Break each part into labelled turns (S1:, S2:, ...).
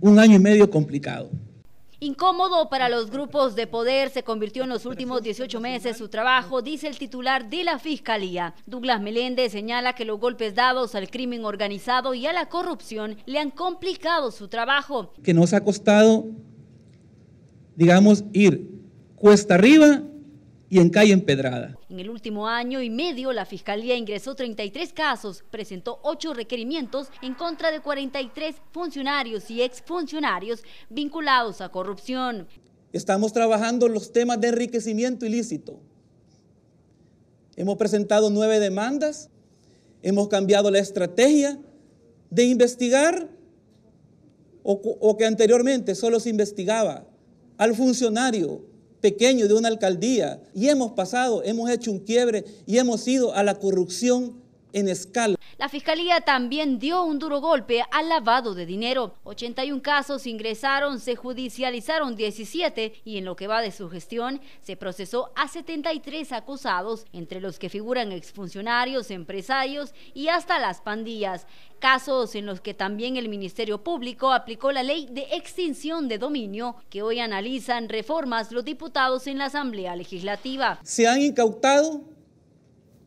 S1: un año y medio complicado.
S2: Incómodo para los grupos de poder se convirtió en los últimos 18 meses su trabajo, dice el titular de la Fiscalía. Douglas Meléndez señala que los golpes dados al crimen organizado y a la corrupción le han complicado su trabajo.
S1: Que nos ha costado, digamos, ir cuesta arriba y en calle empedrada.
S2: En el último año y medio, la Fiscalía ingresó 33 casos, presentó 8 requerimientos en contra de 43 funcionarios y exfuncionarios vinculados a corrupción.
S1: Estamos trabajando los temas de enriquecimiento ilícito. Hemos presentado nueve demandas, hemos cambiado la estrategia de investigar o que anteriormente solo se investigaba al funcionario pequeño de una alcaldía y hemos pasado, hemos hecho un quiebre y hemos ido a la corrupción en escala.
S2: La fiscalía también dio un duro golpe al lavado de dinero. 81 casos ingresaron, se judicializaron 17 y en lo que va de su gestión se procesó a 73 acusados, entre los que figuran exfuncionarios, empresarios y hasta las pandillas. Casos en los que también el Ministerio Público aplicó la ley de extinción de dominio que hoy analizan reformas los diputados en la Asamblea Legislativa.
S1: Se han incautado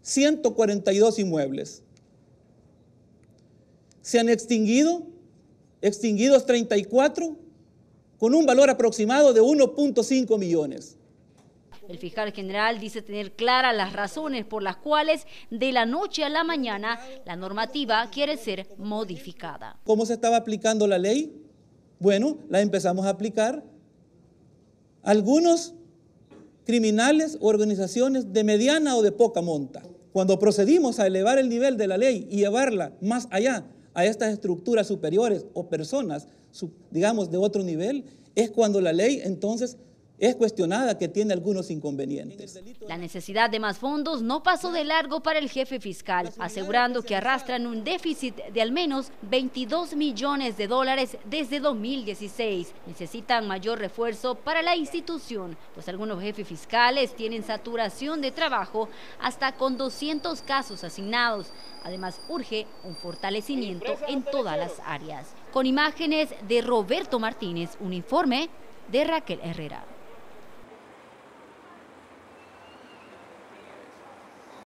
S1: 142 inmuebles. Se han extinguido, extinguidos 34, con un valor aproximado de 1.5 millones.
S2: El fiscal general dice tener claras las razones por las cuales de la noche a la mañana la normativa quiere ser modificada.
S1: ¿Cómo se estaba aplicando la ley? Bueno, la empezamos a aplicar. Algunos criminales o organizaciones de mediana o de poca monta. Cuando procedimos a elevar el nivel de la ley y llevarla más allá a estas estructuras superiores o personas, digamos, de otro nivel, es cuando la ley entonces es cuestionada que tiene algunos inconvenientes.
S2: La necesidad de más fondos no pasó de largo para el jefe fiscal, asegurando que arrastran un déficit de al menos 22 millones de dólares desde 2016. Necesitan mayor refuerzo para la institución, pues algunos jefes fiscales tienen saturación de trabajo hasta con 200 casos asignados. Además, urge un fortalecimiento en todas las áreas. Con imágenes de Roberto Martínez, un informe de Raquel Herrera.